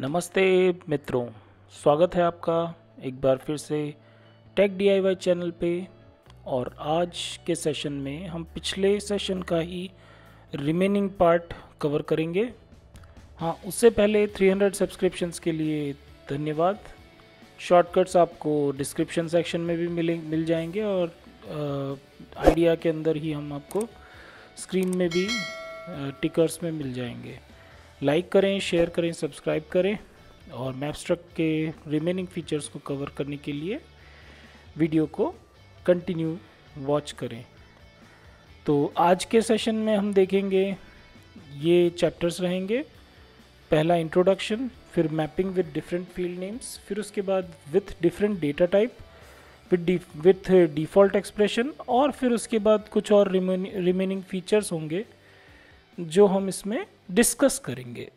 नमस्ते मित्रों स्वागत है आपका एक बार फिर से टेक डीआईवाई चैनल पे और आज के सेशन में हम पिछले सेशन का ही रिमेनिंग पार्ट कवर करेंगे हाँ उससे पहले 300 सब्सक्रिप्शंस के लिए धन्यवाद शॉर्टकट्स आपको डिस्क्रिप्शन सेक्शन में भी मिले मिल जाएंगे और आइडिया के अंदर ही हम आपको स्क्रीन में भी टिकर्स में मिल जाएंगे लाइक करें शेयर करें सब्सक्राइब करें और मैपस्ट्रक के रिमेनिंग फीचर्स को कवर करने के लिए वीडियो को कंटिन्यू वॉच करें तो आज के सेशन में हम देखेंगे ये चैप्टर्स रहेंगे पहला इंट्रोडक्शन फिर mapping with different field names फिर उसके बाद with different data type with with default expression और फिर उसके बाद कुछ और रिमेनिंग फीचर्स होंगे जो हम इसमें डिस्कस करेंगे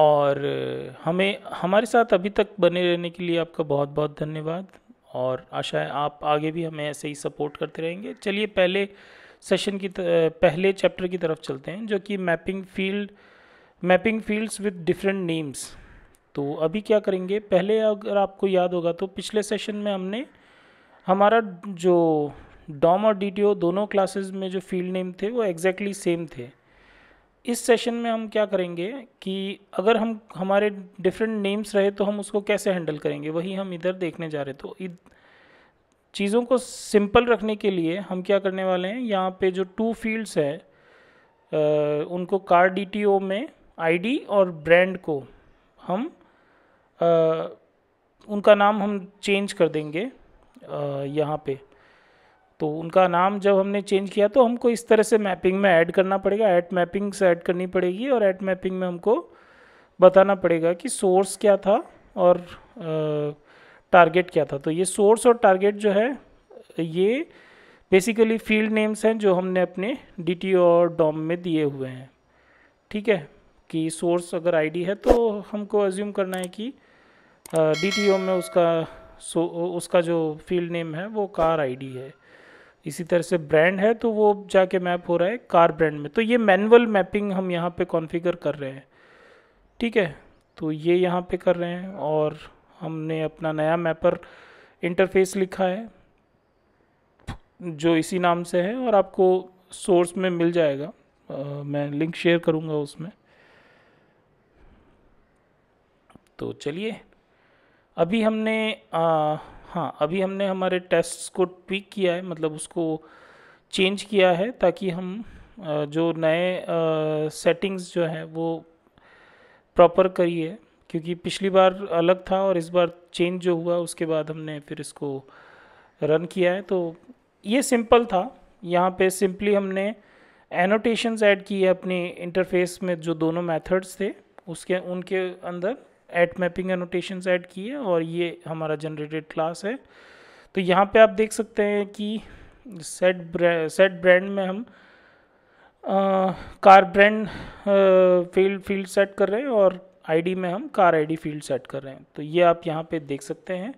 और हमें हमारे साथ अभी तक बने रहने के लिए आपका बहुत बहुत धन्यवाद और आशा है आप आगे भी हमें ऐसे ही सपोर्ट करते रहेंगे चलिए पहले सेशन की पहले चैप्टर की तरफ चलते हैं जो कि mapping field mapping fields with different names तो अभी क्या करेंगे पहले अगर आपको याद होगा तो पिछले सेशन में हमने हमारा जो डॉम और डी दोनों क्लासेस में जो फील्ड नेम थे वो एग्जैक्टली सेम थे इस सेशन में हम क्या करेंगे कि अगर हम हमारे डिफरेंट नेम्स रहे तो हम उसको कैसे हैंडल करेंगे वही हम इधर देखने जा रहे तो चीज़ों को सिंपल रखने के लिए हम क्या करने वाले हैं यहाँ पे जो टू फील्ड्स है उनको कार डी में आईडी और ब्रांड को हम आ, उनका नाम हम चेंज कर देंगे यहाँ पर तो उनका नाम जब हमने चेंज किया तो हमको इस तरह से मैपिंग में ऐड करना पड़ेगा ऐड मैपिंग से ऐड करनी पड़ेगी और ऐट मैपिंग में हमको बताना पड़ेगा कि सोर्स क्या था और टारगेट क्या था तो ये सोर्स और टारगेट जो है ये बेसिकली फील्ड नेम्स हैं जो हमने अपने डी और डॉम में दिए हुए हैं ठीक है कि सोर्स अगर आईडी है तो हमको एज्यूम करना है कि डी में उसका सो उसका जो फील्ड नेम है वो कार आईडी है इसी तरह से ब्रांड है तो वो जाके मैप हो रहा है कार ब्रांड में तो ये मैनुअल मैपिंग हम यहाँ पे कॉन्फ़िगर कर रहे हैं ठीक है तो ये यहाँ पे कर रहे हैं और हमने अपना नया मैपर इंटरफेस लिखा है जो इसी नाम से है और आपको सोर्स में मिल जाएगा आ, मैं लिंक शेयर करूँगा उसमें तो चलिए अभी हमने आ, हाँ अभी हमने हमारे टेस्ट को ट्विक किया है मतलब उसको चेंज किया है ताकि हम जो नए सेटिंग्स जो हैं वो प्रॉपर करिए क्योंकि पिछली बार अलग था और इस बार चेंज जो हुआ उसके बाद हमने फिर इसको रन किया है तो ये सिंपल था यहाँ पे सिंपली हमने एनोटेशंस ऐड की है अपने इंटरफेस में जो दोनों मेथड्स थे उसके उनके अंदर एट मैपिंग एनोटेशन ऐड की है और ये हमारा जनरेटेड क्लास है तो यहाँ पे आप देख सकते हैं कि सेट ब्रे, सेट ब्रांड में हम car brand field field set कर रहे हैं और आईडी में हम कार आईडी फील्ड सेट कर रहे हैं तो ये आप यहाँ पे देख सकते हैं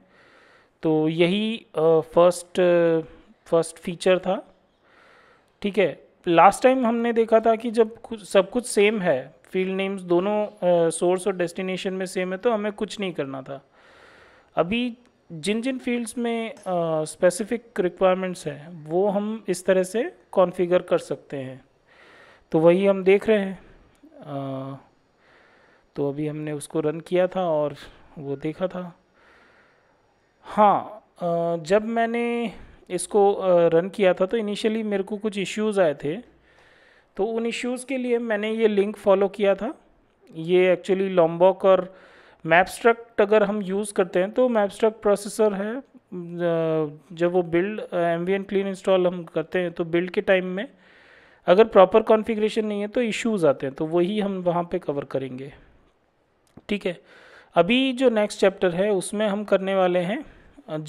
तो यही फर्स्ट फर्स्ट फीचर था ठीक है लास्ट टाइम हमने देखा था कि जब कुछ सब कुछ सेम है फील्ड नेम्स दोनों सोर्स और डेस्टिनेशन में सेम है तो हमें कुछ नहीं करना था अभी जिन जिन फील्ड्स में स्पेसिफिक रिक्वायरमेंट्स हैं वो हम इस तरह से कॉन्फ़िगर कर सकते हैं तो वही हम देख रहे हैं आ, तो अभी हमने उसको रन किया था और वो देखा था हाँ आ, जब मैंने इसको रन किया था तो इनिशियली मेरे को कुछ इश्यूज आए थे तो उन इश्यूज़ के लिए मैंने ये लिंक फॉलो किया था ये एक्चुअली लॉम्बॉक और मैपस्ट्रक्ट अगर हम यूज़ करते हैं तो मैपस्ट्रक्ट प्रोसेसर है जब वो बिल्ड एन क्लीन इंस्टॉल हम करते हैं तो बिल्ड के टाइम में अगर प्रॉपर कॉन्फ़िगरेशन नहीं है तो इश्यूज़ आते हैं तो वही हम वहाँ पे कवर करेंगे ठीक है अभी जो नेक्स्ट चैप्टर है उसमें हम करने वाले हैं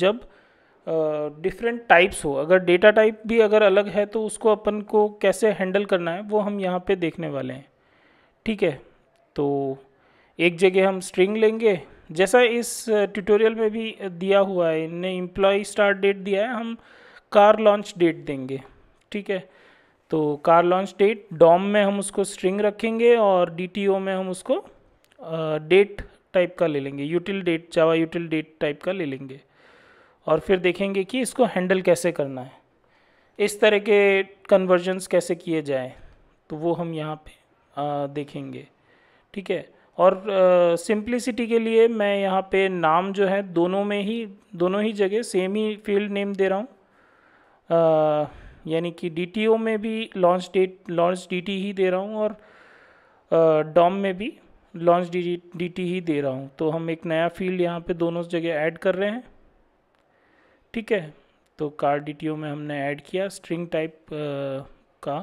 जब डिफरेंट uh, टाइप्स हो अगर डेटा टाइप भी अगर अलग है तो उसको अपन को कैसे हैंडल करना है वो हम यहाँ पे देखने वाले हैं ठीक है तो एक जगह हम स्ट्रिंग लेंगे जैसा इस ट्यूटोरियल में भी दिया हुआ है इनने एम्प्लॉय स्टार्ट डेट दिया है हम कार लॉन्च डेट देंगे ठीक है तो कार लॉन्च डेट डॉम में हम उसको स्ट्रिंग रखेंगे और डी में हम उसको डेट uh, टाइप का ले लेंगे यूटिल डेट चावा यूटिल डेट टाइप का ले लेंगे और फिर देखेंगे कि इसको हैंडल कैसे करना है इस तरह के कन्वर्जन्स कैसे किए जाए तो वो हम यहाँ पे आ, देखेंगे ठीक है और सिंप्लिसिटी के लिए मैं यहाँ पे नाम जो है दोनों में ही दोनों ही जगह सेम ही फील्ड नेम दे रहा हूँ यानी कि डी में भी लॉन्च डेट लॉन्च डी ही दे रहा हूँ और डॉम में भी लॉन्च डी ही दे रहा हूँ तो हम एक नया फील्ड यहाँ पे दोनों जगह ऐड कर रहे हैं ठीक है तो कार डी में हमने ऐड किया स्ट्रिंग टाइप का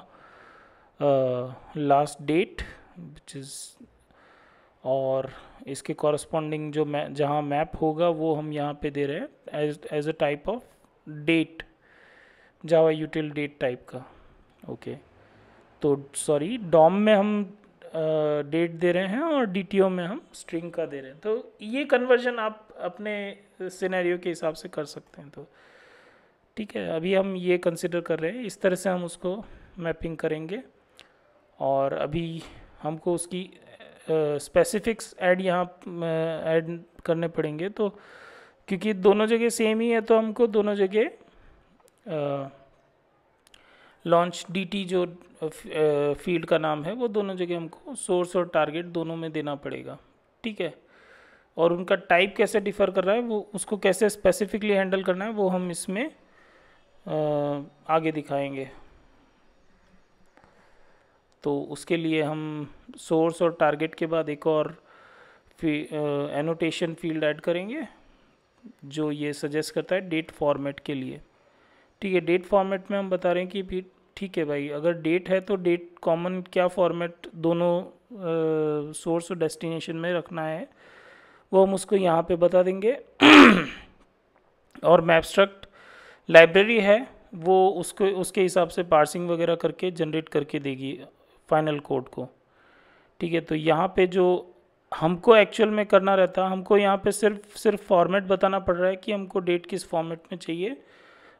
लास्ट डेट विच इज़ और इसके कॉरस्पॉन्डिंग जो मै जहाँ मैप होगा वो हम यहाँ पे दे रहे हैं as as a type of date java util date type का ओके okay. तो सॉरी डॉम में हम डेट दे रहे हैं और डी में हम स्ट्रिंग का दे रहे हैं तो ये कन्वर्जन आप अपने सिनेरियो के हिसाब से कर सकते हैं तो ठीक है अभी हम ये कंसिडर कर रहे हैं इस तरह से हम उसको मैपिंग करेंगे और अभी हमको उसकी स्पेसिफिक्स ऐड यहाँ ऐड करने पड़ेंगे तो क्योंकि दोनों जगह सेम ही है तो हमको दोनों जगह लॉन्च डीटी जो फील्ड का नाम है वो दोनों जगह हमको सोर्स और टारगेट दोनों में देना पड़ेगा ठीक है और उनका टाइप कैसे डिफ़र कर रहा है वो उसको कैसे स्पेसिफिकली हैंडल करना है वो हम इसमें आगे दिखाएंगे तो उसके लिए हम सोर्स और टारगेट के बाद एक और एनोटेशन फील्ड ऐड करेंगे जो ये सजेस्ट करता है डेट फॉर्मेट के लिए ठीक है डेट फॉर्मेट में हम बता रहे हैं कि ठीक है भाई अगर डेट है तो डेट कॉमन क्या फॉर्मेट दोनों सोर्स और डेस्टिनेशन में रखना है वो हम उसको यहाँ पे बता देंगे और मैपस्ट्रक्ट लाइब्रेरी है वो उसको उसके हिसाब से पार्सिंग वगैरह करके जनरेट करके देगी फाइनल कोड को ठीक है तो यहाँ पे जो हमको एक्चुअल में करना रहता हमको यहाँ पे सिर्फ सिर्फ फॉर्मेट बताना पड़ रहा है कि हमको डेट किस फॉर्मेट में चाहिए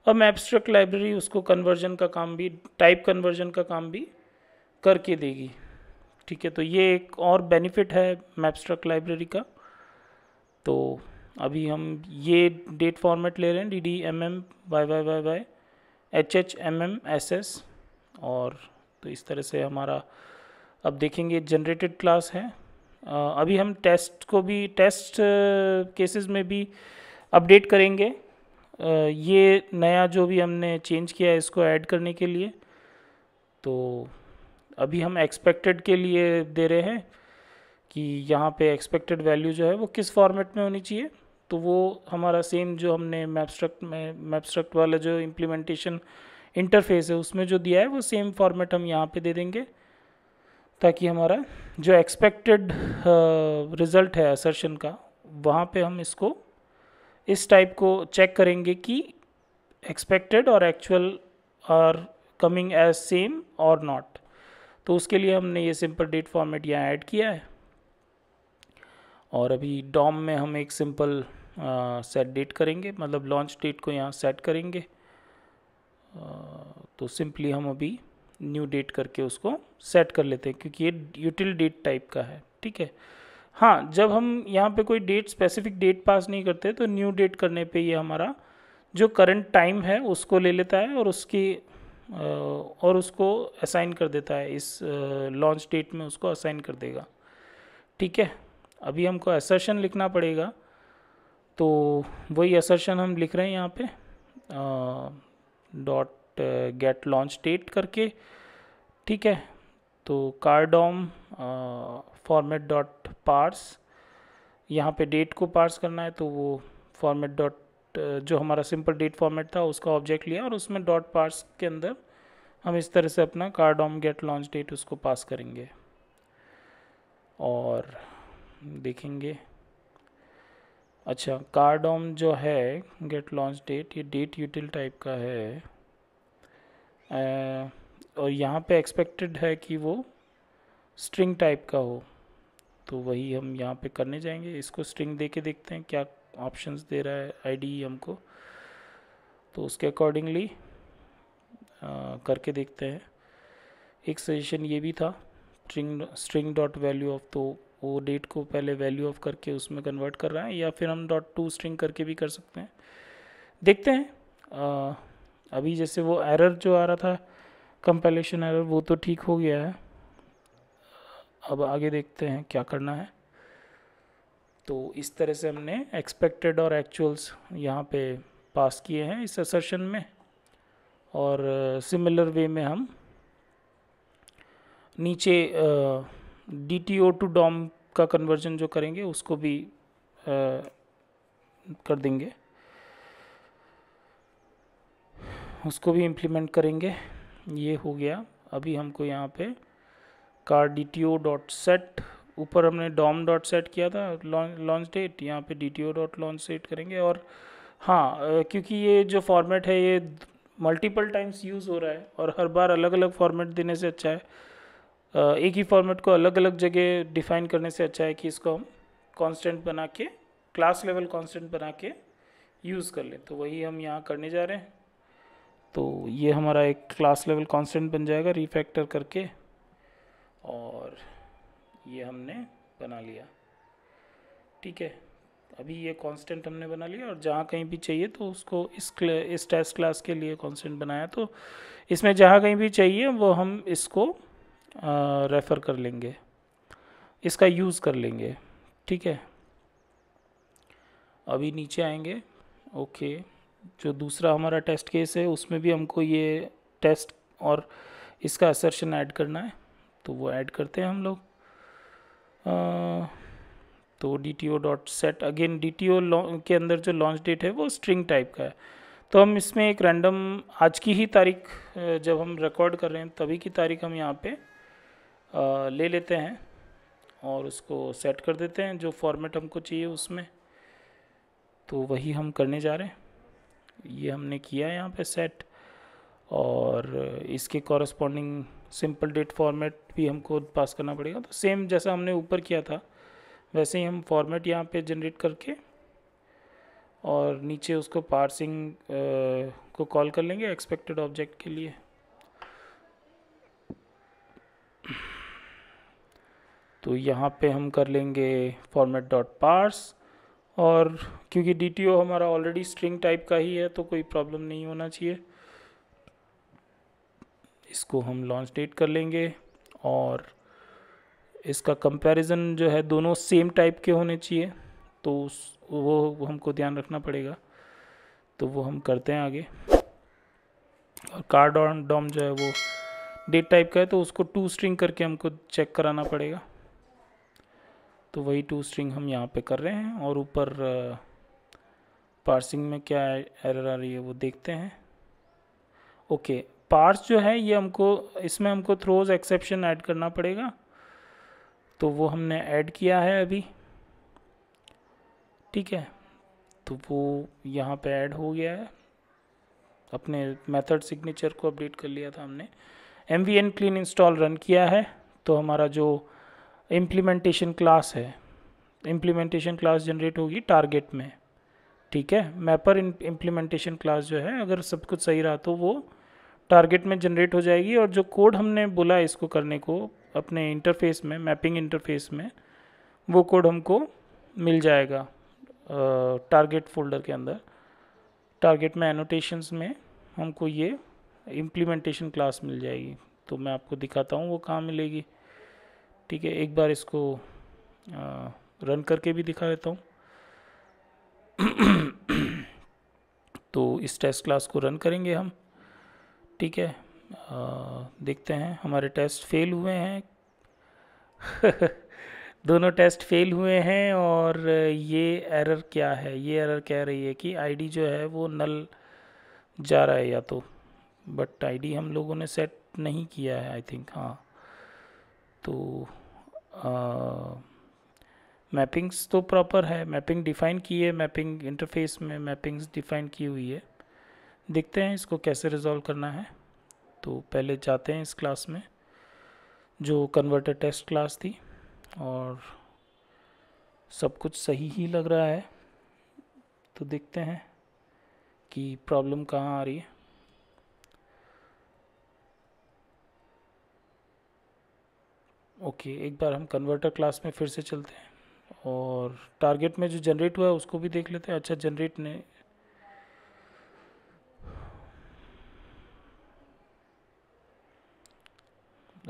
अब एब्स्ट्रैक्ट लाइब्रेरी उसको कन्वर्जन का काम भी टाइप कन्वर्जन का काम भी करके देगी ठीक है तो ये एक और बेनिफिट है मैपस्ट्रक लाइब्रेरी का तो अभी हम ये डेट फॉर्मेट ले रहे हैं D D M M Y Y Y Y H H M M S S और तो इस तरह से हमारा अब देखेंगे जनरेटेड क्लास है अभी हम टेस्ट को भी टेस्ट केसेस में भी अपडेट करेंगे ये नया जो भी हमने चेंज किया है इसको ऐड करने के लिए तो अभी हम एक्सपेक्टेड के लिए दे रहे हैं कि यहाँ पे एक्सपेक्टेड वैल्यू जो है वो किस फॉर्मेट में होनी चाहिए तो वो हमारा सेम जो हमने मैपस्ट्रक्ट में मैपस्ट्रक्ट वाला जो इम्प्लीमेंटेशन इंटरफेस है उसमें जो दिया है वो सेम फॉर्मेट हम यहाँ पे दे देंगे ताकि हमारा जो एक्सपेक्टेड रिज़ल्ट है असर्शन का वहाँ पे हम इसको इस टाइप को चेक करेंगे कि एक्सपेक्टेड और actual are coming as same और नॉट तो उसके लिए हमने ये सिंपल डेट फॉर्मेट यहाँ ऐड किया है और अभी डॉम में हम एक सिंपल सेट डेट करेंगे मतलब लॉन्च डेट को यहाँ सेट करेंगे uh, तो सिंपली हम अभी न्यू डेट करके उसको सेट कर लेते हैं क्योंकि ये यूटिल डेट टाइप का है ठीक है हाँ जब हम यहाँ पे कोई डेट स्पेसिफिक डेट पास नहीं करते तो न्यू डेट करने पे ये हमारा जो करंट टाइम है उसको ले लेता है और उसकी और उसको असाइन कर देता है इस लॉन्च डेट में उसको असाइन कर देगा ठीक है अभी हमको असर्शन लिखना पड़ेगा तो वही असर्शन हम लिख रहे हैं यहाँ पे डॉट गेट लॉन्च डेट करके ठीक है तो कार्डॉम फॉर्मेट डॉट पार्स यहाँ पे डेट को पार्स करना है तो वो फॉर्मेट डॉट जो हमारा सिंपल डेट फॉर्मेट था उसका ऑब्जेक्ट लिया और उसमें डॉट पार्स के अंदर हम इस तरह से अपना कार्डोम गेट लॉन्च डेट उसको पास करेंगे और देखेंगे अच्छा कार्डॉम जो है गेट लॉन्च डेट ये डेट यूटिल टाइप का है आ, और यहाँ पे एक्सपेक्टेड है कि वो स्ट्रिंग टाइप का हो तो वही हम यहाँ पे करने जाएंगे इसको स्ट्रिंग दे के देखते हैं क्या ऑप्शंस दे रहा है आईडी हमको तो उसके अकॉर्डिंगली करके देखते हैं एक सजेशन ये भी था string string dot value of तो वो डेट को पहले वैल्यू ऑफ करके उसमें कन्वर्ट कर रहा है या फिर हम डॉट टू स्ट्रिंग करके भी कर सकते हैं देखते हैं आ, अभी जैसे वो एरर जो आ रहा था कंपाइलेशन एरर वो तो ठीक हो गया है अब आगे देखते हैं क्या करना है तो इस तरह से हमने एक्सपेक्टेड और एक्चुअल्स यहाँ पे पास किए हैं इस असर्शन में और सिमिलर uh, वे में हम नीचे D T O to dom का कन्वर्जन जो करेंगे उसको भी आ, uh, कर देंगे उसको भी इम्प्लीमेंट करेंगे ये हो गया अभी हमको यहाँ पे का D T O dot set ऊपर हमने डॉम डॉट सेट किया था लॉन्च डेट यहाँ पे D T O dot launch set करेंगे और हाँ क्योंकि ये जो फॉर्मेट है ये मल्टीपल टाइम्स यूज़ हो रहा है और हर बार अलग अलग फॉर्मेट देने से अच्छा है एक ही फॉर्मेट को अलग अलग जगह डिफाइन करने से अच्छा है कि इसको हम कॉन्सटेंट बना के क्लास लेवल कॉन्सटेंट बना के यूज़ कर लें तो वही हम यहाँ करने जा रहे हैं तो ये हमारा एक क्लास लेवल कॉन्सटेंट बन जाएगा रिफैक्टर करके और ये हमने बना लिया ठीक है अभी ये कांस्टेंट हमने बना लिया और जहाँ कहीं भी चाहिए तो उसको इस इस टेस्ट क्लास के लिए कांस्टेंट बनाया तो इसमें जहाँ कहीं भी चाहिए वो हम इसको रेफ़र कर लेंगे इसका यूज़ कर लेंगे ठीक है अभी नीचे आएंगे ओके जो दूसरा हमारा टेस्ट केस है उसमें भी हमको ये टेस्ट और इसका असर्शन ऐड करना है तो वो ऐड करते हैं हम लोग तो D T O dot set again D T O के अंदर जो लॉन्च डेट है वो स्ट्रिंग टाइप का है तो हम इसमें एक रैंडम आज की ही तारीख जब हम रिकॉर्ड कर रहे हैं तभी की तारीख हम यहाँ पे ले लेते हैं और उसको सेट कर देते हैं जो फॉर्मेट हमको चाहिए उसमें तो वही हम करने जा रहे हैं ये हमने किया है यहाँ पे सेट और इसके कॉरस्पॉन्डिंग सिंपल डेट फॉर्मेट भी हमको पास करना पड़ेगा तो सेम जैसा हमने ऊपर किया था वैसे ही हम फॉर्मेट यहाँ पे जनरेट करके और नीचे उसको पार्सिंग को कॉल कर लेंगे एक्सपेक्टेड ऑब्जेक्ट के लिए तो यहाँ पे हम कर लेंगे फॉर्मेट डॉट पार्स और क्योंकि डी हमारा ऑलरेडी स्ट्रिंग टाइप का ही है तो कोई प्रॉब्लम नहीं होना चाहिए इसको हम लॉन्च डेट कर लेंगे और इसका कंपैरिजन जो है दोनों सेम टाइप के होने चाहिए तो वो हमको ध्यान रखना पड़ेगा तो वो हम करते हैं आगे और कार्ड ऑन डॉम जो है वो डेट टाइप का है तो उसको टू स्ट्रिंग करके हमको चेक कराना पड़ेगा तो वही टू स्ट्रिंग हम यहाँ पे कर रहे हैं और ऊपर पार्सिंग uh, में क्या एरर आ रही है वो देखते हैं ओके पार्स जो है ये हमको इसमें हमको थ्रोज एक्सेप्शन ऐड करना पड़ेगा तो वो हमने ऐड किया है अभी ठीक है तो वो यहाँ पे ऐड हो गया है अपने मेथड सिग्नेचर को अपडेट कर लिया था हमने M V N clean install run किया है तो हमारा जो इम्प्लीमेंटेशन क्लास है इम्प्लीमेंटेशन क्लास जनरेट होगी टारगेट में ठीक है मैपर इम्प्लीमेंटेशन क्लास जो है अगर सब कुछ सही रहा तो वो टारगेट में जनरेट हो जाएगी और जो कोड हमने बोला इसको करने को अपने इंटरफेस में मैपिंग इंटरफेस में वो कोड हमको मिल जाएगा टारगेट फोल्डर के अंदर टारगेट में एनोटेशंस में हमको ये इम्प्लीमेंटेशन क्लास मिल जाएगी तो मैं आपको दिखाता हूँ वो कहाँ मिलेगी ठीक है एक बार इसको रन करके भी दिखा देता हूँ तो इस टेस्ट क्लास को रन करेंगे हम ठीक है देखते हैं हमारे टेस्ट फेल हुए हैं दोनों टेस्ट फेल हुए हैं और ये एरर क्या है ये एरर कह रही है कि आईडी जो है वो नल जा रहा है या तो बट आईडी हम लोगों ने सेट नहीं किया है आई थिंक हाँ तो मैपिंग्स तो प्रॉपर है मैपिंग डिफ़ाइन की है मैपिंग इंटरफेस में मैपिंग्स डिफ़ाइन की हुई है देखते हैं इसको कैसे रिजॉल्व करना है तो पहले जाते हैं इस क्लास में जो कन्वर्टर टेस्ट क्लास थी और सब कुछ सही ही लग रहा है तो देखते हैं कि प्रॉब्लम कहाँ आ रही है ओके एक बार हम कन्वर्टर क्लास में फिर से चलते हैं और टारगेट में जो जनरेट हुआ है उसको भी देख लेते हैं अच्छा जनरेट ने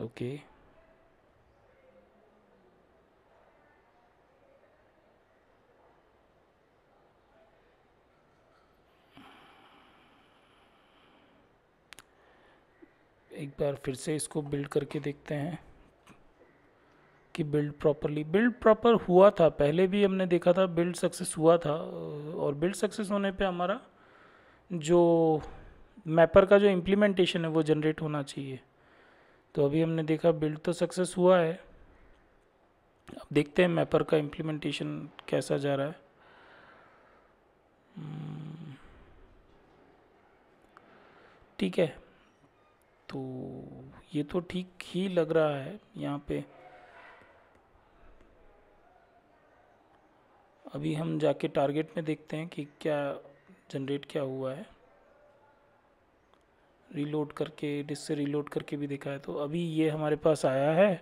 ओके एक बार फिर से इसको बिल्ड करके देखते हैं कि बिल्ड प्रॉपरली बिल्ड प्रॉपर हुआ था पहले भी हमने देखा था बिल्ड सक्सेस हुआ था और बिल्ड सक्सेस होने पे हमारा जो मैपर का जो इम्प्लीमेंटेशन है वो जनरेट होना चाहिए तो अभी हमने देखा बिल्ड तो सक्सेस हुआ है अब देखते हैं मैपर का इम्प्लीमेंटेशन कैसा जा रहा है हम्म, ठीक है तो ये तो ठीक ही लग रहा है यहाँ पे अभी हम जाके टारगेट में देखते हैं कि क्या जनरेट क्या हुआ है रीलोड करके डिस्क से रीलोड करके भी देखा है तो अभी ये हमारे पास आया है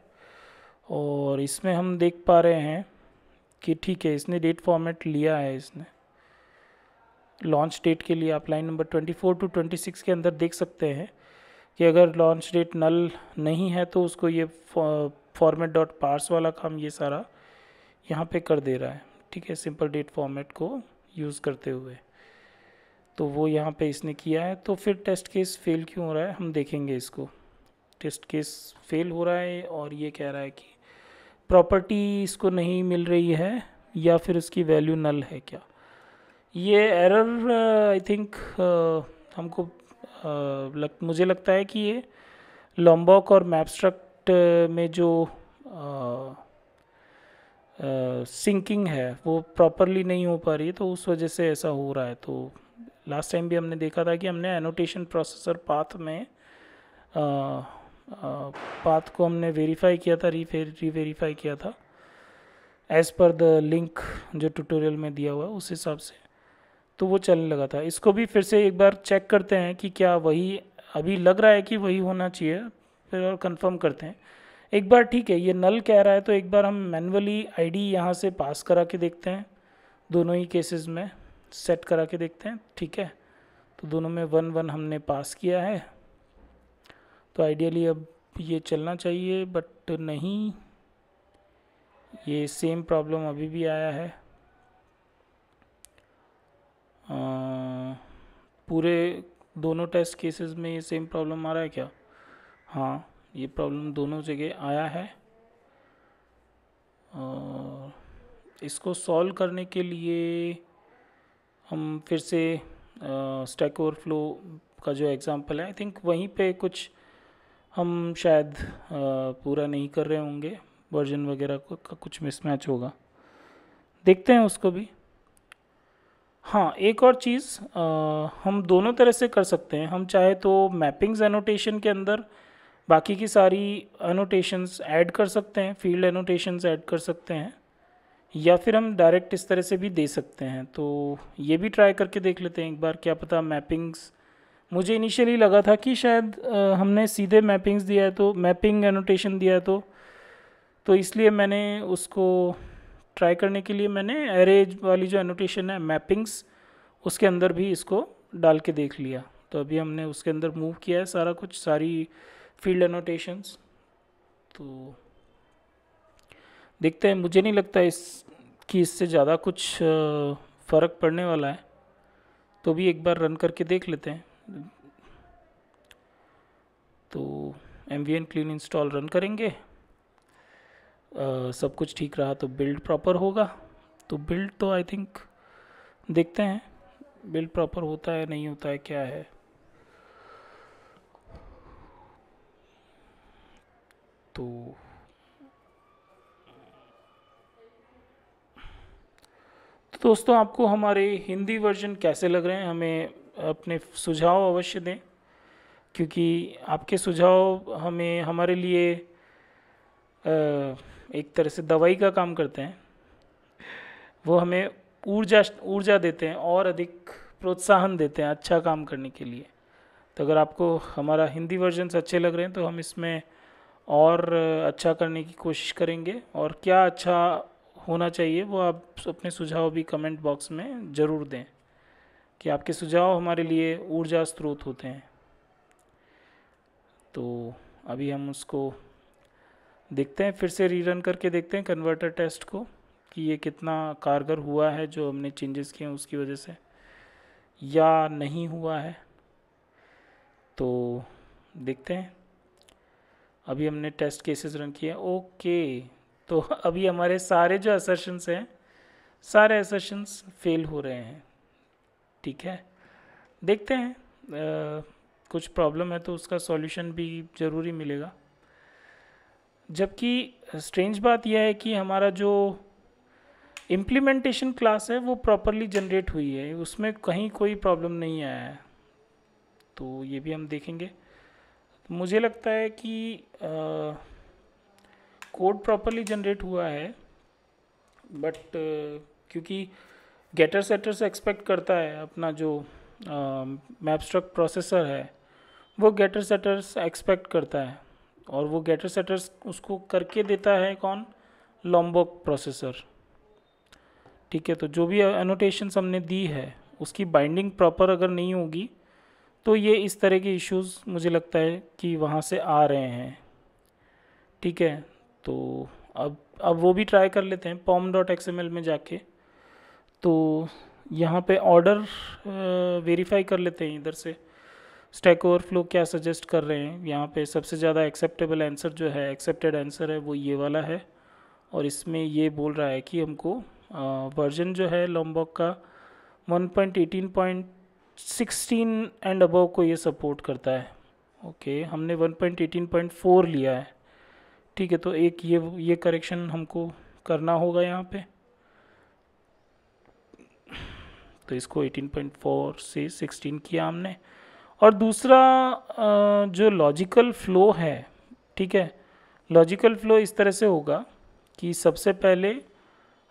और इसमें हम देख पा रहे हैं कि ठीक है इसने डेट फॉर्मेट लिया है इसने लॉन्च डेट के लिए आप लाइन नंबर 24 टू 26 के अंदर देख सकते हैं कि अगर लॉन्च डेट नल नहीं है तो उसको ये फॉर्मेट डॉट पार्स वाला काम ये सारा यहाँ पे कर दे रहा है ठीक है सिंपल डेट फॉर्मेट को यूज़ करते हुए तो वो यहाँ पे इसने किया है तो फिर टेस्ट केस फेल क्यों हो रहा है हम देखेंगे इसको टेस्ट केस फेल हो रहा है और ये कह रहा है कि प्रॉपर्टी इसको नहीं मिल रही है या फिर उसकी वैल्यू नल है क्या ये एरर आई थिंक हमको uh, लग मुझे लगता है कि ये लॉम्बॉक और मैपस्ट्रक्ट में जो सिंकिंग uh, uh, है वो प्रॉपरली नहीं हो पा रही तो उस वजह से ऐसा हो रहा है तो लास्ट टाइम भी हमने देखा था कि हमने एनोटेशन प्रोसेसर पाथ में पाथ को हमने वेरीफाई किया था री वेरीफाई किया था एज़ पर द लिंक जो ट्यूटोरियल में दिया हुआ है उस हिसाब से तो वो चलने लगा था इसको भी फिर से एक बार चेक करते हैं कि क्या वही अभी लग रहा है कि वही होना चाहिए फिर और कंफर्म करते हैं एक बार ठीक है ये नल कह रहा है तो एक बार हम मैनुअली आईडी यहाँ से पास करा के देखते हैं दोनों ही केसेस में सेट करा के देखते हैं ठीक है तो दोनों में वन वन हमने पास किया है तो आइडियली अब ये चलना चाहिए बट नहीं ये सेम प्रॉब्लम अभी भी आया है आ, पूरे दोनों टेस्ट केसेस में ये सेम प्रॉब्लम आ रहा है क्या हाँ ये प्रॉब्लम दोनों जगह आया है और इसको सॉल्व करने के लिए हम फिर से स्टैक ओवरफ्लो का जो एग्ज़ाम्पल है आई थिंक वहीं पे कुछ हम शायद uh, पूरा नहीं कर रहे होंगे वर्जन वगैरह का कुछ मिसमैच होगा देखते हैं उसको भी हाँ एक और चीज़ हम दोनों तरह से कर सकते हैं हम चाहे तो मैपिंग्स एनोटेशन के अंदर बाकी की सारी एनोटेशंस ऐड कर सकते हैं फील्ड एनोटेशंस ऐड कर सकते हैं या फिर हम डायरेक्ट इस तरह से भी दे सकते हैं तो ये भी ट्राई करके देख लेते हैं एक बार क्या पता मैपिंग्स मुझे इनिशियली लगा था कि शायद आ, हमने सीधे मैपिंग्स दिया है तो मैपिंग एनोटेशन दिया है तो तो इसलिए मैंने उसको ट्राई करने के लिए मैंने एरेज वाली जो एनोटेशन है मैपिंग्स उसके अंदर भी इसको डाल के देख लिया तो अभी हमने उसके अंदर मूव किया है सारा कुछ सारी फील्ड एनोटेशंस तो देखते हैं मुझे नहीं लगता इस कि इससे ज़्यादा कुछ फ़र्क पड़ने वाला है तो भी एक बार रन करके देख लेते हैं तो M V N clean install run करेंगे आ, सब कुछ ठीक रहा तो बिल्ड प्रॉपर होगा तो बिल्ड तो आई थिंक देखते हैं बिल्ड प्रॉपर होता है नहीं होता है क्या है तो तो दोस्तों आपको हमारे हिंदी वर्जन कैसे लग रहे हैं हमें अपने सुझाव अवश्य दें क्योंकि आपके सुझाव हमें हमारे लिए एक तरह से दवाई का काम करते हैं वो हमें ऊर्जा ऊर्जा देते हैं और अधिक प्रोत्साहन देते हैं अच्छा काम करने के लिए तो अगर आपको हमारा हिंदी वर्जन अच्छे लग रहे हैं तो हम इसमें और अच्छा करने की कोशिश करेंगे और क्या अच्छा होना चाहिए वो आप अपने सुझाव भी कमेंट बॉक्स में ज़रूर दें कि आपके सुझाव हमारे लिए ऊर्जा स्रोत होते हैं तो अभी हम उसको देखते हैं फिर से रीरन करके देखते हैं कन्वर्टर टेस्ट को कि ये कितना कारगर हुआ है जो हमने चेंजेस किए हैं उसकी वजह से या नहीं हुआ है तो देखते हैं अभी हमने टेस्ट केसेस रन किए ओके तो अभी हमारे सारे जो असर्शंस हैं सारे असर्शंस फेल हो रहे हैं ठीक है देखते हैं आ, कुछ प्रॉब्लम है तो उसका सॉल्यूशन भी ज़रूरी मिलेगा जबकि स्ट्रेंज बात यह है कि हमारा जो इम्प्लीमेंटेशन क्लास है वो प्रॉपरली जनरेट हुई है उसमें कहीं कोई प्रॉब्लम नहीं आया है तो ये भी हम देखेंगे मुझे लगता है कि आ, कोड प्रॉपरली जनरेट हुआ है बट uh, क्योंकि गेटर सेटर से एक्सपेक्ट करता है अपना जो मैपस्ट्रक uh, प्रोसेसर है वो गेटर सेटर्स एक्सपेक्ट करता है और वो गेटर सेटर्स उसको करके देता है कौन लॉम्बोक प्रोसेसर ठीक है तो जो भी एनोटेशंस हमने दी है उसकी बाइंडिंग प्रॉपर अगर नहीं होगी तो ये इस तरह के इश्यूज मुझे लगता है कि वहाँ से आ रहे हैं ठीक है तो अब अब वो भी ट्राई कर लेते हैं पॉम डॉट एक्स में जाके तो यहाँ पे ऑर्डर वेरीफाई कर लेते हैं इधर से स्टैक ओवरफ्लो क्या सजेस्ट कर रहे हैं यहाँ पे सबसे ज़्यादा एक्सेप्टेबल आंसर जो है एक्सेप्टेड आंसर है वो ये वाला है और इसमें ये बोल रहा है कि हमको वर्जन जो है लॉम्बॉक का 1.18.16 एंड अबव को ये सपोर्ट करता है ओके okay, हमने 1.18.4 लिया है ठीक है तो एक ये ये करेक्शन हमको करना होगा यहाँ पे तो इसको 18.4 से 16 किया हमने और दूसरा जो लॉजिकल फ्लो है ठीक है लॉजिकल फ्लो इस तरह से होगा कि सबसे पहले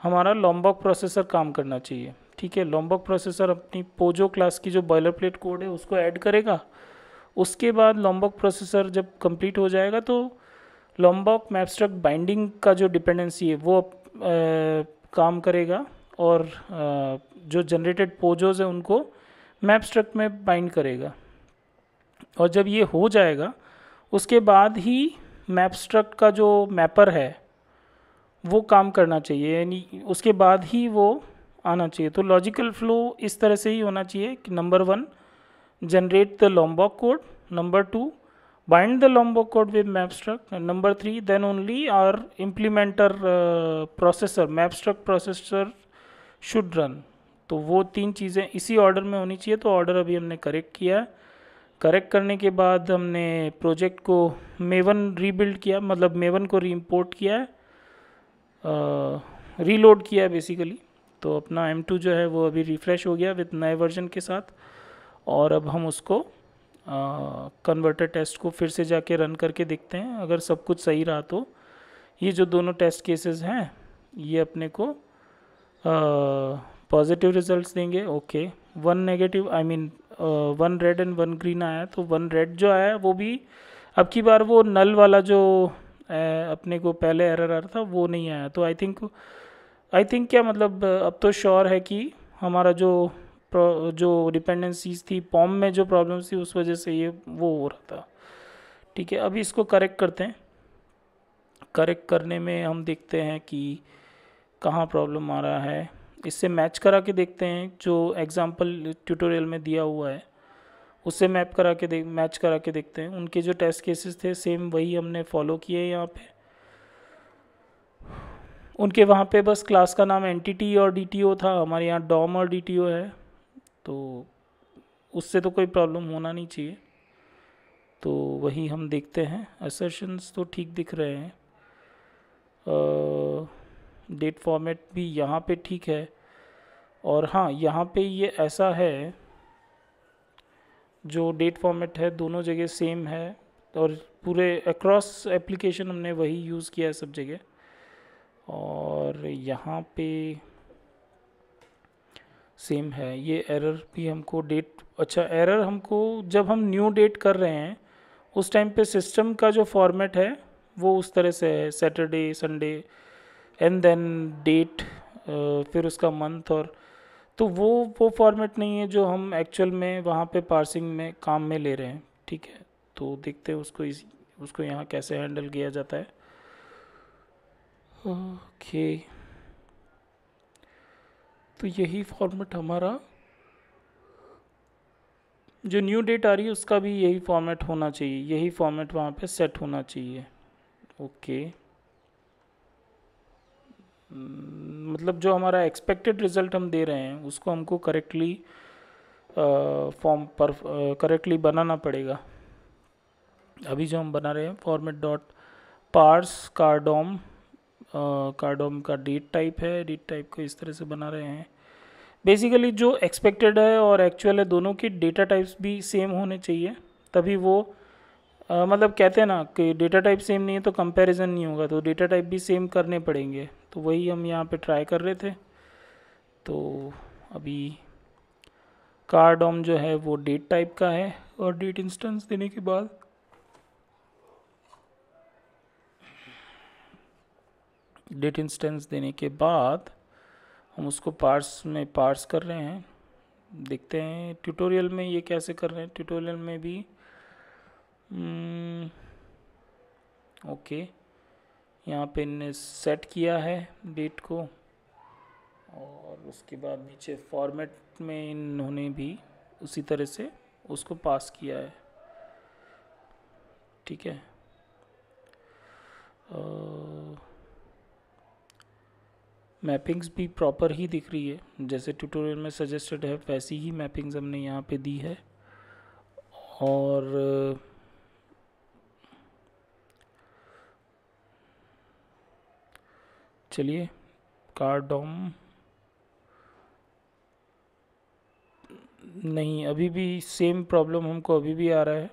हमारा लॉम्बॉक प्रोसेसर काम करना चाहिए ठीक है लॉम्बॉक प्रोसेसर अपनी पोजो क्लास की जो बॉयलर प्लेट कोड है उसको ऐड करेगा उसके बाद लॉम्बॉक प्रोसेसर जब कंप्लीट हो जाएगा तो लॉम्बॉक मैपस्ट्रक बाइंडिंग का जो डिपेंडेंसी है वो आ, काम करेगा और आ, जो जनरेटेड पोजोज है उनको मैपस्ट्रक में बाइंड करेगा और जब ये हो जाएगा उसके बाद ही मैपस्ट्रक का जो मैपर है वो काम करना चाहिए यानी उसके बाद ही वो आना चाहिए तो लॉजिकल फ्लो इस तरह से ही होना चाहिए कि number one generate the Lombok code number two bind the lombok code with mapstruct and number 3 then only our implementer uh, processor mapstruct processor should run तो वो तीन चीज़ें इसी ऑर्डर में होनी चाहिए तो ऑर्डर अभी हमने करेक्ट किया करेक्ट करने के बाद हमने प्रोजेक्ट को मेवन रीबिल्ड किया मतलब मेवन को री इम्पोर्ट किया रीलोड किया है बेसिकली तो अपना M2 जो है वो अभी रिफ़्रेश हो गया विथ नए वर्जन के साथ और अब हम उसको कन्वर्टर टेस्ट को फिर से जाके रन करके देखते हैं अगर सब कुछ सही रहा तो ये जो दोनों टेस्ट केसेस हैं ये अपने को पॉजिटिव रिजल्ट्स देंगे okay one negative I mean one red and one green आया तो वन रेड जो आया वो भी अब की बार वो नल वाला जो अपने को पहले एरर आ रहा था वो नहीं आया तो आई थिंक आई थिंक क्या मतलब अब तो श्योर है कि हमारा जो जो डिपेंडेंसीज थी पॉम में जो प्रॉब्लम थी उस वजह से ये वो हो रहा था ठीक है अभी इसको करेक्ट करते हैं करेक्ट करने में हम देखते हैं कि कहाँ प्रॉब्लम आ रहा है इससे मैच करा के देखते हैं जो एग्ज़ाम्पल ट्यूटोरियल में दिया हुआ है उससे मैप करा के देख मैच करा के देखते हैं उनके जो टेस्ट केसेस थे सेम वही हमने फॉलो किए यहाँ पे उनके वहाँ पे बस क्लास का नाम एनटीटी और डीटीओ था हमारे यहाँ डॉम और डीटीओ है तो उससे तो कोई प्रॉब्लम होना नहीं चाहिए तो वही हम देखते हैं असर्शंस तो ठीक दिख रहे हैं डेट फॉर्मेट भी यहाँ पे ठीक है और हाँ यहाँ पे ये ऐसा है जो डेट फॉर्मेट है दोनों जगह सेम है और पूरे अक्रॉस एप्लीकेशन हमने वही यूज़ किया है सब जगह और यहाँ पे सेम है ये एरर भी हमको डेट अच्छा एरर हमको जब हम न्यू डेट कर रहे हैं उस टाइम पे सिस्टम का जो फॉर्मेट है वो उस तरह से है Saturday Sunday and then date फिर उसका मंथ और तो वो वो फॉर्मेट नहीं है जो हम एक्चुअल में वहाँ पे पार्सिंग में काम में ले रहे हैं ठीक है तो देखते हैं उसको इस उसको यहाँ कैसे हैंडल किया जाता है ओके okay. तो यही फॉर्मेट हमारा जो न्यू डेट आ रही है उसका भी यही फॉर्मेट होना चाहिए यही फॉर्मेट वहाँ पे सेट होना चाहिए ओके hmm, मतलब जो हमारा एक्सपेक्टेड रिजल्ट हम दे रहे हैं उसको हमको करेक्टली फॉर्म पर करेक्टली बनाना पड़ेगा अभी जो हम बना रहे हैं format dot parse car dom car dom का डेट टाइप है डेट टाइप को इस तरह से बना रहे हैं बेसिकली जो एक्सपेक्टेड है और एक्चुअल है दोनों की डेटा टाइप्स भी सेम होने चाहिए तभी वो आ, मतलब कहते हैं ना कि डेटा टाइप सेम नहीं है तो कंपैरिजन नहीं होगा तो डेटा टाइप भी सेम करने पड़ेंगे तो वही हम यहाँ पे ट्राई कर रहे थे तो अभी कार्डोम जो है वो डेट टाइप का है और डेट इंस्टेंस देने के बाद डेट इंस्टेंस देने के बाद हम उसको पार्स में पार्स कर रहे हैं देखते हैं ट्यूटोरियल में ये कैसे कर रहे हैं ट्यूटोरियल में भी ओके हम्म, यहाँ पे इनने सेट किया है डेट को और उसके बाद नीचे फॉर्मेट में इन्होंने भी उसी तरह से उसको पास किया है ठीक है आ, मैपिंग्स भी प्रॉपर ही दिख रही है जैसे ट्यूटोरियल में सजेस्टेड है वैसी ही मैपिंग्स हमने यहाँ पे दी है और चलिए कार्डोम नहीं अभी भी सेम प्रॉब्लम हमको अभी भी आ रहा है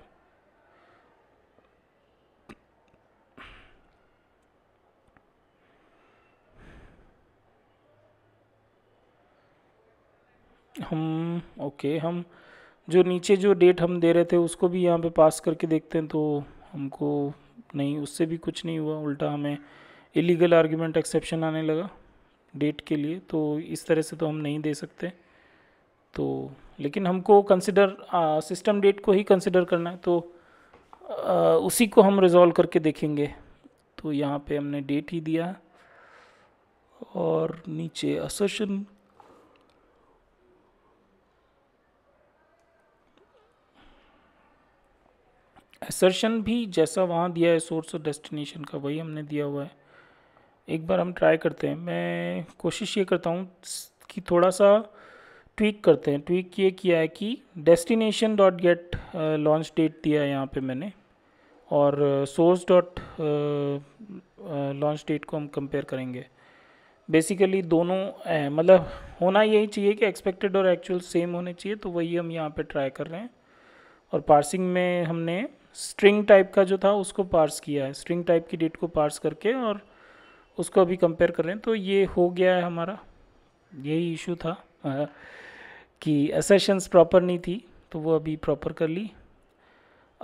हम ओके हम जो नीचे जो डेट हम दे रहे थे उसको भी यहाँ पे पास करके देखते हैं तो हमको नहीं उससे भी कुछ नहीं हुआ उल्टा हमें इलीगल आर्ग्यूमेंट एक्सेप्शन आने लगा डेट के लिए तो इस तरह से तो हम नहीं दे सकते तो लेकिन हमको कंसिडर सिस्टम डेट को ही कंसिडर करना है तो आ, उसी को हम रिजॉल्व करके देखेंगे तो यहाँ पे हमने डेट ही दिया और नीचे असर्शन एसर्शन भी जैसा वहाँ दिया है सोर्स और डेस्टिनेशन का वही हमने दिया हुआ है एक बार हम ट्राई करते हैं मैं कोशिश ये करता हूँ कि थोड़ा सा ट्वीक करते हैं ट्वीक ये किया है कि destination dot get launch date दिया है यहाँ पर मैंने और सोर्स डॉट लॉन्च डेट को हम कंपेयर करेंगे बेसिकली दोनों मतलब होना यही चाहिए कि एक्सपेक्टेड और एक्चुअल सेम होने चाहिए तो वही हम यहाँ पे ट्राई कर रहे हैं और पार्सिंग में हमने स्ट्रिंग टाइप का जो था उसको पार्स किया है स्ट्रिंग टाइप की डेट को पार्स करके और उसको अभी कंपेयर कर रहे हैं तो ये हो गया है हमारा यही इशू था आ, कि असेशंस प्रॉपर नहीं थी तो वो अभी प्रॉपर कर ली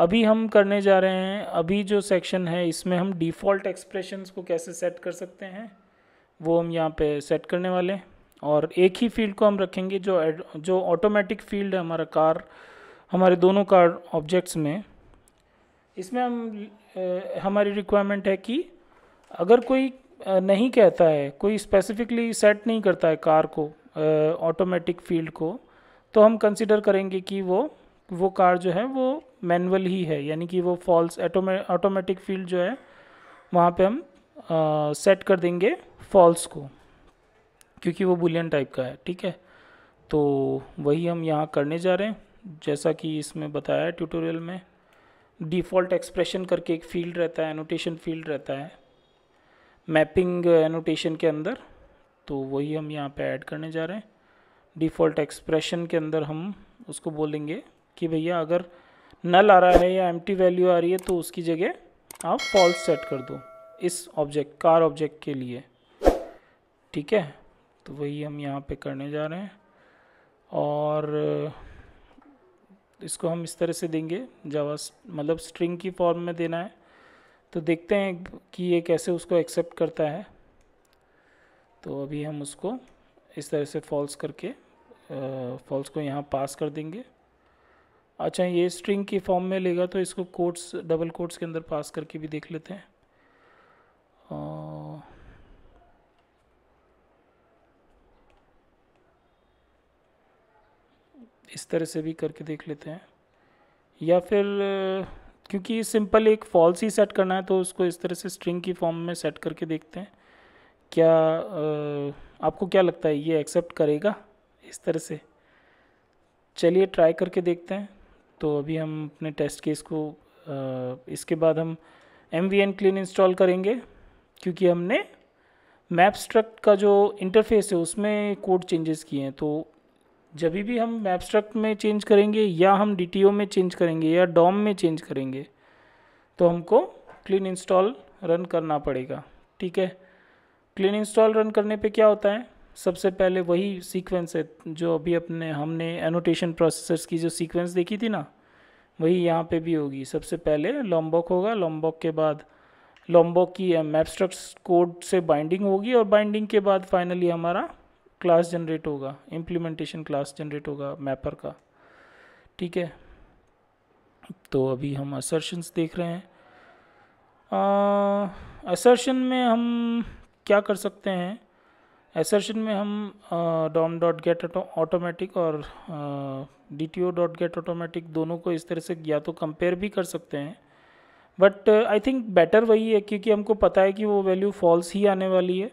अभी हम करने जा रहे हैं अभी जो सेक्शन है इसमें हम डिफ़ॉल्ट एक्सप्रेशंस को कैसे सेट कर सकते हैं वो हम यहाँ पे सेट करने वाले हैं और एक ही फील्ड को हम रखेंगे जो जो ऑटोमेटिक फील्ड है हमारा कार हमारे दोनों कार ऑब्जेक्ट्स में इसमें हम ए, हमारी रिक्वायरमेंट है कि अगर कोई नहीं कहता है कोई स्पेसिफिकली सेट नहीं करता है कार को ऑटोमेटिक फील्ड को तो हम कंसिडर करेंगे कि वो वो कार जो है वो मैनुअल ही है यानी कि वो फॉल्स ऑटोमेटिक फील्ड जो है वहाँ पे हम सेट कर देंगे फॉल्स को क्योंकि वो बुलियन टाइप का है ठीक है तो वही हम यहाँ करने जा रहे हैं जैसा कि इसमें बताया ट्यूटोरियल में डिफ़ॉल्ट एक्सप्रेशन करके एक फील्ड रहता है एनोटेशन फील्ड रहता है मैपिंग एनोटेशन के अंदर तो वही हम यहाँ पे ऐड करने जा रहे हैं डिफ़ॉल्ट एक्सप्रेशन के अंदर हम उसको बोलेंगे कि भैया अगर नल आ रहा है या एम वैल्यू आ रही है तो उसकी जगह आप फॉल्स सेट कर दो इस ऑब्जेक्ट कार ऑब्जेक्ट के लिए ठीक है तो वही हम यहाँ पे करने जा रहे हैं और तो इसको हम इस तरह से देंगे जावा मतलब स्ट्रिंग की फॉर्म में देना है तो देखते हैं कि ये कैसे उसको एक्सेप्ट करता है तो अभी हम उसको इस तरह से फॉल्स करके फॉल्स को यहाँ पास कर देंगे अच्छा ये स्ट्रिंग की फॉर्म में लेगा तो इसको कोट्स डबल कोट्स के अंदर पास करके भी देख लेते हैं इस तरह से भी करके देख लेते हैं या फिर क्योंकि सिंपल एक फॉल्स ही सेट करना है तो उसको इस तरह से स्ट्रिंग की फॉर्म में सेट करके देखते हैं क्या आपको क्या लगता है ये एक्सेप्ट करेगा इस तरह से चलिए ट्राई करके देखते हैं तो अभी हम अपने टेस्ट केस को इसके बाद हम M V N clean install करेंगे क्योंकि हमने मैप स्ट्रक्ट का जो इंटरफेस है उसमें कोड चेंजेस किए हैं तो जब भी हम एब्स्ट्रैक्ट में चेंज करेंगे या हम डी में चेंज करेंगे या डॉम में चेंज करेंगे तो हमको क्लीन इंस्टॉल रन करना पड़ेगा ठीक है क्लीन इंस्टॉल रन करने पे क्या होता है सबसे पहले वही सीक्वेंस है जो अभी अपने हमने एनोटेशन प्रोसेसर्स की जो सीक्वेंस देखी थी ना वही यहाँ पे भी होगी सबसे पहले लॉम्बॉक होगा लॉम्बॉक के बाद लॉम्बॉक की एब्स्ट्रक्ट um, कोड से बाइंडिंग होगी और बाइंडिंग के बाद फाइनली हमारा क्लास जनरेट होगा इम्प्लीमेंटेशन क्लास जनरेट होगा मैपर का ठीक है तो अभी हम असर्शंस देख रहे हैं असर्शन में हम क्या कर सकते हैं एसर्शन में हम डॉम डॉट गेट ऑटोमेटिक और D T O dot get automatic दोनों को इस तरह से या तो कंपेयर भी कर सकते हैं बट आई थिंक बेटर वही है क्योंकि हमको पता है कि वो वैल्यू फॉल्स ही आने वाली है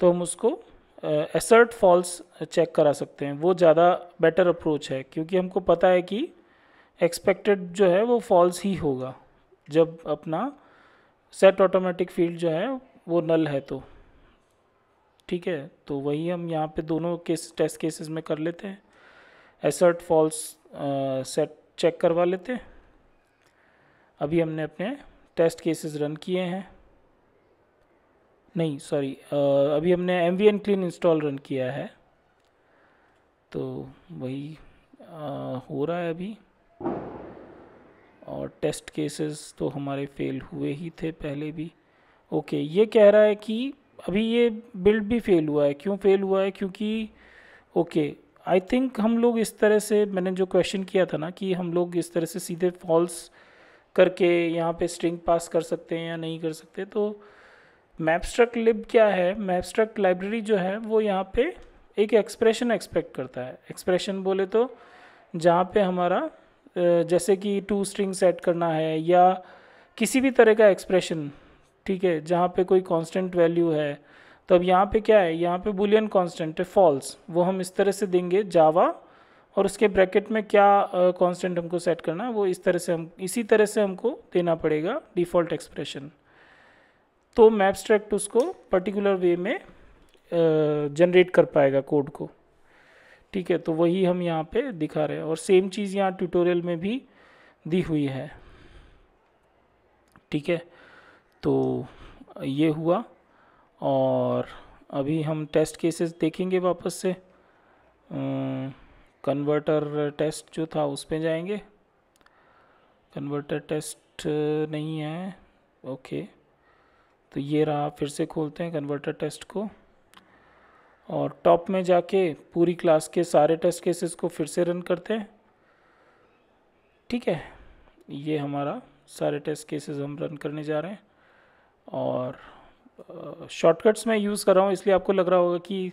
तो हम उसको एसर्ट फॉल्स चेक करा सकते हैं वो ज़्यादा बेटर अप्रोच है क्योंकि हमको पता है कि एक्सपेक्टेड जो है वो फॉल्स ही होगा जब अपना सेट ऑटोमेटिक फील्ड जो है वो नल है तो ठीक है तो वही हम यहाँ पे दोनों केस टेस्ट केसेस में कर लेते हैं एसर्ट फॉल्स सेट चेक करवा लेते हैं अभी हमने अपने टेस्ट केसेस रन किए हैं नहीं सॉरी अभी हमने M V N clean install run किया है तो वही आ, हो रहा है अभी और टेस्ट केसेस तो हमारे फेल हुए ही थे पहले भी ओके ये कह रहा है कि अभी ये बिल्ड भी फेल हुआ है क्यों फेल हुआ है क्योंकि ओके आई थिंक हम लोग इस तरह से मैंने जो क्वेश्चन किया था ना कि हम लोग इस तरह से सीधे फॉल्स करके यहाँ पे स्ट्रिंग पास कर सकते हैं या नहीं कर सकते तो मैपस्ट्रक लिब क्या है मैपस्ट्रक लाइब्रेरी जो है वो यहाँ पे एक एक्सप्रेशन एक्सपेक्ट करता है एक्सप्रेशन बोले तो जहाँ पे हमारा जैसे कि टू स्ट्रिंग सेट करना है या किसी भी तरह का एक्सप्रेशन ठीक है जहाँ पे कोई कांस्टेंट वैल्यू है तो अब यहाँ पे क्या है यहाँ पे बुलियन कांस्टेंट है फॉल्स वो हम इस तरह से देंगे जावा और उसके ब्रैकेट में क्या कांस्टेंट हमको सेट करना है वो इस तरह से हम इसी तरह से हमको देना पड़ेगा डिफ़ॉल्ट एक्सप्रेशन तो मैपस्ट्रैक्ट उसको पर्टिकुलर वे में जनरेट कर पाएगा कोड को ठीक है तो वही हम यहाँ पे दिखा रहे हैं और सेम चीज़ यहाँ ट्यूटोरियल में भी दी हुई है ठीक है तो ये हुआ और अभी हम टेस्ट केसेस देखेंगे वापस से कन्वर्टर टेस्ट जो था उस पर जाएंगे कन्वर्टर टेस्ट नहीं है ओके तो ये रहा फिर से खोलते हैं कन्वर्टर टेस्ट को और टॉप में जाके पूरी क्लास के सारे टेस्ट केसेस को फिर से रन करते हैं ठीक है ये हमारा सारे टेस्ट केसेस हम रन करने जा रहे हैं और शॉर्टकट्स मैं यूज़ कर रहा हूँ इसलिए आपको लग रहा होगा कि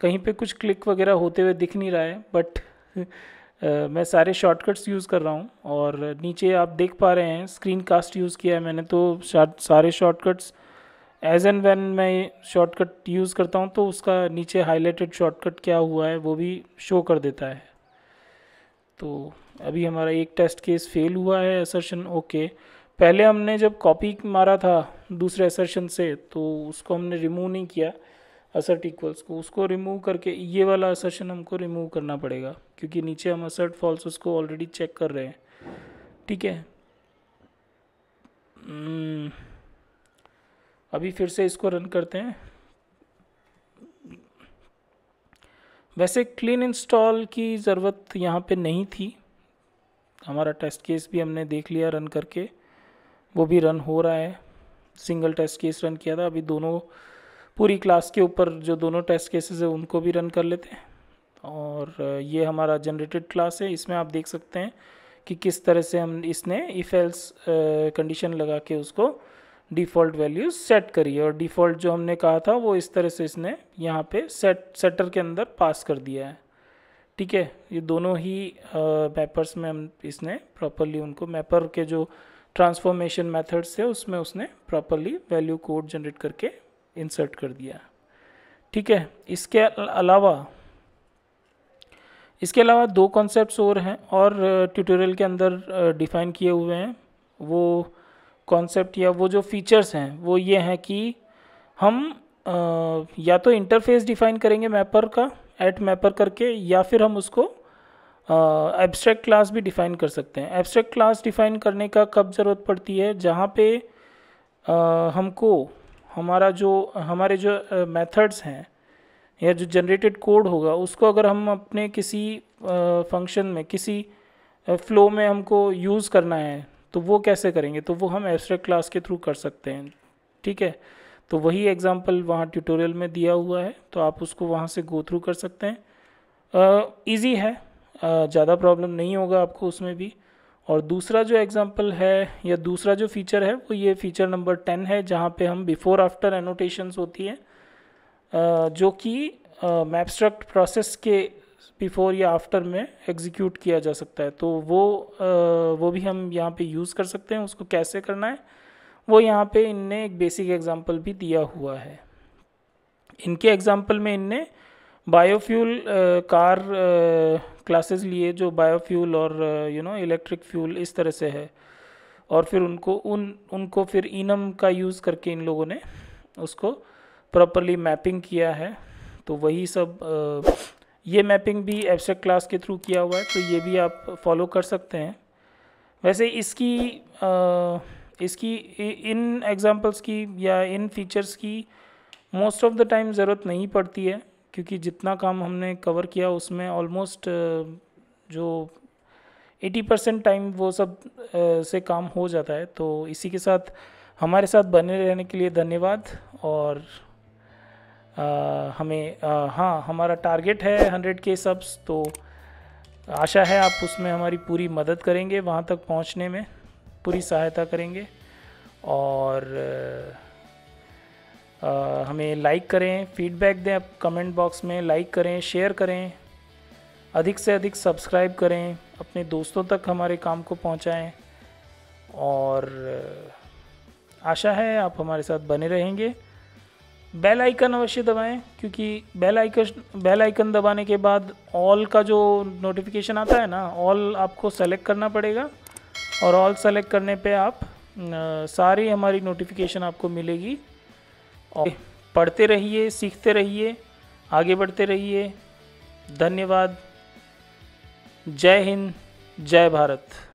कहीं पे कुछ क्लिक वगैरह होते हुए दिख नहीं रहा है बट मैं सारे शॉर्टकट्स यूज़ कर रहा हूँ और नीचे आप देख पा रहे हैं स्क्रीन कास्ट यूज़ किया है मैंने तो सारे शॉर्टकट्स एज एंड वैन मैं शॉर्टकट यूज़ करता हूँ तो उसका नीचे हाईलाइटेड शॉर्टकट क्या हुआ है वो भी शो कर देता है तो अभी हमारा एक टेस्ट केस फेल हुआ है एसर्शन ओके पहले हमने जब कॉपी मारा था दूसरे एसर्शन से तो उसको हमने रिमूव नहीं किया असर्ट इक्वल्स को उसको रिमूव करके ये वाला असर्शन हमको रिमूव करना पड़ेगा क्योंकि नीचे हम असर्ट फॉल्स उसको ऑलरेडी चेक कर रहे हैं ठीक है hmm. अभी फिर से इसको रन करते हैं वैसे क्लीन इंस्टॉल की ज़रूरत यहाँ पे नहीं थी हमारा टेस्ट केस भी हमने देख लिया रन करके वो भी रन हो रहा है सिंगल टेस्ट केस रन किया था अभी दोनों पूरी क्लास के ऊपर जो दोनों टेस्ट केसेस है उनको भी रन कर लेते हैं और ये हमारा जनरेटेड क्लास है इसमें आप देख सकते हैं कि किस तरह से हम इसने इफ़ेल्स कंडीशन लगा के उसको डिफ़ॉल्ट वैल्यू सेट करी है और डिफ़ॉल्ट जो हमने कहा था वो इस तरह से इसने यहाँ पे सेट सेटर के अंदर पास कर दिया है ठीक है ये दोनों ही मैपर्स में हम इसने प्रॉपरली उनको मैपर के जो ट्रांसफॉर्मेशन मेथड्स है उसमें उसने प्रॉपरली वैल्यू कोड जनरेट करके इंसर्ट कर दिया ठीक है इसके अलावा इसके अलावा दो कॉन्सेप्ट और हैं और ट्यूटोरियल के अंदर डिफ़ाइन किए हुए हैं वो कॉन्सेप्ट या वो जो फीचर्स हैं वो ये हैं कि हम आ, या तो इंटरफेस डिफाइन करेंगे मैपर का एट मैपर करके या फिर हम उसको एब्स्ट्रैक्ट क्लास भी डिफाइन कर सकते हैं एब्स्ट्रैक्ट क्लास डिफाइन करने का कब ज़रूरत पड़ती है जहाँ पे आ, हमको हमारा जो हमारे जो मेथड्स हैं या जो जनरेटेड कोड होगा उसको अगर हम अपने किसी फंक्शन में किसी फ्लो में हमको यूज़ करना है तो वो कैसे करेंगे तो वो हम एब्स्ट्रैक्ट क्लास के थ्रू कर सकते हैं ठीक है तो वही एग्जाम्पल वहाँ ट्यूटोरियल में दिया हुआ है तो आप उसको वहाँ से गो थ्रू कर सकते हैं ईजी है ज़्यादा प्रॉब्लम नहीं होगा आपको उसमें भी और दूसरा जो एग्ज़ाम्पल है या दूसरा जो फीचर है वो ये फीचर नंबर टेन है जहाँ पे हम बिफ़ोर आफ्टर एनोटेशंस होती है जो कि मैपस्ट्रक्ट प्रोसेस के बिफ़ोर या आफ्टर में एग्जीक्यूट किया जा सकता है तो वो आ, वो भी हम यहाँ पे यूज़ कर सकते हैं उसको कैसे करना है वो यहाँ पे इनने एक बेसिक एग्जांपल भी दिया हुआ है इनके एग्जांपल में इनने बायोफ्यूल कार क्लासेस लिए जो बायोफ्यूल और यू नो इलेक्ट्रिक फ्यूल इस तरह से है और फिर उनको उन उनको फिर इनम का यूज़ करके इन लोगों ने उसको प्रॉपरली मैपिंग किया है तो वही सब ये मैपिंग भी एब्स्ट्रैक्ट क्लास के थ्रू किया हुआ है तो ये भी आप फॉलो कर सकते हैं वैसे इसकी आ, इसकी इन एग्जांपल्स की या इन फीचर्स की मोस्ट ऑफ द टाइम ज़रूरत नहीं पड़ती है क्योंकि जितना काम हमने कवर किया उसमें ऑलमोस्ट जो 80 परसेंट टाइम वो सब से काम हो जाता है तो इसी के साथ हमारे साथ बने रहने के लिए धन्यवाद और हमें हाँ हमारा टारगेट है हंड्रेड के सब्स तो आशा है आप उसमें हमारी पूरी मदद करेंगे वहाँ तक पहुँचने में पूरी सहायता करेंगे और आ, हमें लाइक करें फीडबैक दें कमेंट बॉक्स में लाइक करें शेयर करें अधिक से अधिक सब्सक्राइब करें अपने दोस्तों तक हमारे काम को पहुंचाएं और आशा है आप हमारे साथ बने रहेंगे बेल आइकन अवश्य दबाएं क्योंकि बेल आइकन बेल आइकन दबाने के बाद ऑल का जो नोटिफिकेशन आता है ना ऑल आपको सेलेक्ट करना पड़ेगा और ऑल सेलेक्ट करने पे आप सारी हमारी नोटिफिकेशन आपको मिलेगी और पढ़ते रहिए सीखते रहिए आगे बढ़ते रहिए धन्यवाद जय हिंद जय भारत